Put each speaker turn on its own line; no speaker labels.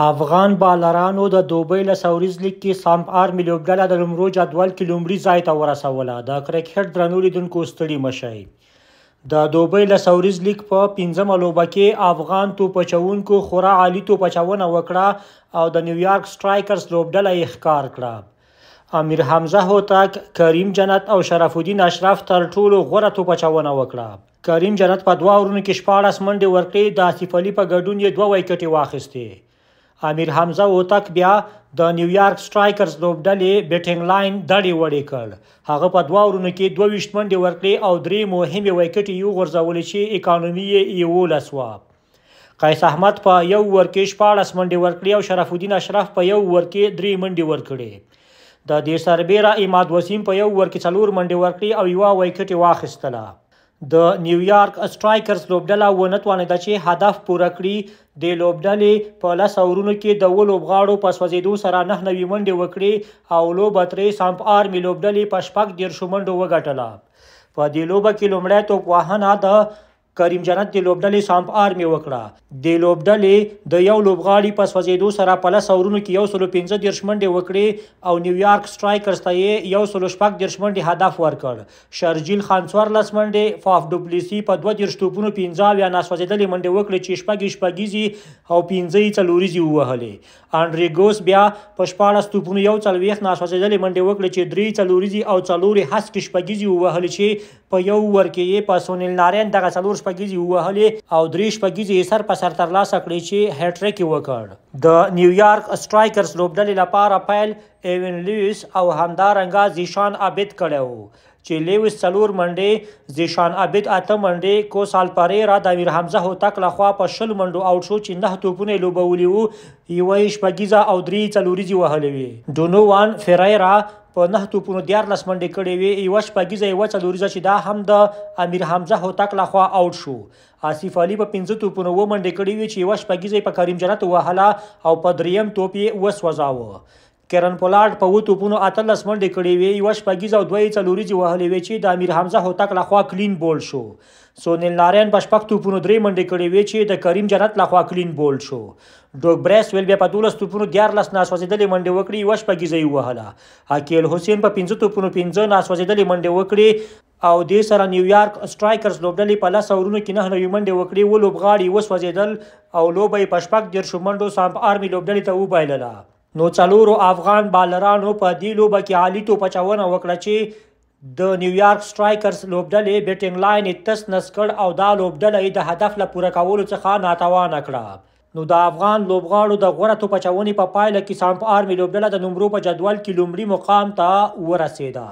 افغان بالرانو د دوبۍ له سوریز لیګ کې سام آر ملي لوبډله د لومړو جدول کې لومړي ځای ته ورسوله د کرکټ درنو لیدونکو ستړي مشي د دوبۍ له سوریز لیګ په پنځمه لوبه کې افغان توپچونکو خورا عالی توپچونه وکړه او د نیویارک سټرایکرز لوبډله یې ښکار کړه امیر حمزه هوتک کریم جنت او شرف الدین اشرف تر ټولو غوره توپچونه وکړه کریم جنت په دوه ورونو کې 14 منډه ورکړې د آصف علي په ګډون یې دوه ویکټې واخیستې امیر حمزه هوتک بیا د نیویارک سټرایکرز لوبډلې بیټینګ لاین دړې وړې کړ هغه په دوه ورونو کې 22 منډې ورکړې او درې مهمې ویکټې یو غورځولې چې اکانومي یې 11 وا قیس احمد په یو ور کې 14 منډې ورکړې او شرف الدین اشرف په یو ور کې درې منډې ورکړې د دې سربېره اماد وسیم په یو ور کې څلور منډې ورکړې او یو ویکټ واخیستله د نیویارک سټرایکرز لوبډله ونه توانیده چې هدف پوره کړي د لوبډلې په لس اورونو کې د اوو لوبغاړو په سوځېدو سره نه نوي منډې وکړې او لوبه ترې سامپ آرمي لوبډلې په شپږ دېرشو منډو وګټله په دې لوبه کې لومړی توپ وهنه د کریم جنت د لوبډلې سامپ آرمي وکړه د لوبډلې د یو لوبغاړي په سوځېدو سره په لس اورونو کې یو سلو پنځه دیرش منډې وکړې او نیویارک سټرایکرز ته یې یو سلو شپږ دیرش منډې هدف ورکړ شرجیل خان څوارلس منډې فاف ډوپلیسي په دوه دیرش توپونو پنځه اویا ناسوځېدلې منډې وکړې چې شپږې شپږیزي او پنځه یې څلوریزي ووهلې انډریګوس بیا په شپاړس توپونو یو څلوېښت ناسوځېدلې منډې وکړې چې درې څلوریزي او څلورې هسکې شپږیزي ووهلې چې په یو ور کې یې په سونیل نارین دغه څلور شپږیزې ووهلې او درې شپږیزې یې سر په سر ترلاسه کړې چې هټریک یې وکړ د نیویارک سټرایکرز لوبډلې لپاره پیل ایون لیویس او همدارنګه زیشان عابد کړی و چې لیویس څلور منډې زیشان عابد اته منډې کو سال پرې را د امیر حمزه هوتک لخوا په شل منډو آوټ شو چې نه توپونه لوبولي وو یوه شپږیزه او درې څلوریزې وهلې وې ډونووان فریرا په نه توپونو دیارلس منډې کړې وې یوه شپږیزه یوه څلوریزه چې دا هم د امیر حمزه هوتک لخوا آوټ شو آصف علي په پنځه توپونو اووه منډې کړې وې چې یوه شپږیزه یې په کریم جنت ووهله او په دریم توپ یې وسوځاوه کیرن پولارډ په وټو پونو اتلس منډې کړې وي یو شپږیز او دوی څلوريځي وهلې وي چې د امیر حمزه هوتک لخوا کلین بول شو سونیل نارین په شپږ توپونو درې منډې کړې وي چې د کریم جنت لخوا کلین بول شو ډوګ بریس ویل بیا په دولس توپونو دیارلس ناسوځېدلې منډې وکړې یو شپږیز یې وهله حکیل حسین په پنځه توپونو پنځه ناسوځېدلې منډې وکړې او دې سره نیویارک سټرایکرز لوبډلې په لاس اورونو کې نه نوې منډې وکړې و لوبغاړي وسوځېدل او لوبې پشپک ډیر شومندو سامپ آرمي لوبډلې ته وبایلله نو څلورو افغان بالرانو په دې لوبه کې عالي توپچونه وکړه چې د نیویارک سټرایکرز لوبډلې بیټینګ لاین یې تس نس کړ او دا لوبډله د هدف له پوره کولو څخه ناتوانه کړه نو د افغان لوبغاړو د غوړه توپچونې په پا پایله کې سامپ آرمي لوبډله د نمرو په جدول کې لومړي مقام ته ورسېده